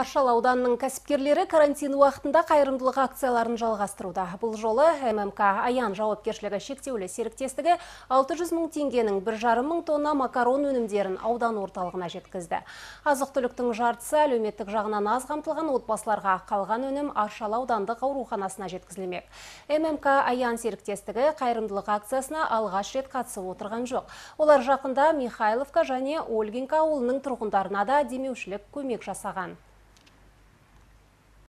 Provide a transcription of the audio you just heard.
Аршал ауданының кәсіпкерлері карантин уақытында қайырымдылық акцияларын жалғастыруда. Бұл жолы ММК Аян жауапкершілігі шектеулі серіктестігі 600 мың теңгенің 1,5 мың тонна макарон өнімдерін аудан орталығына жеткізді. Азық түліктің жартысы әлеуметтік жағынан аз қамтылған отбасыларға қалған өнім Аршал аудандық ауруханасына жеткізілмек. ММК Аян серіктестігі қайырымдылық акциясына алғаш рет қатысып отырған жоқ. Олар жақында Михайловка және Ольгинка ауылының тұрғындарына да демеушілік көмек жасаған.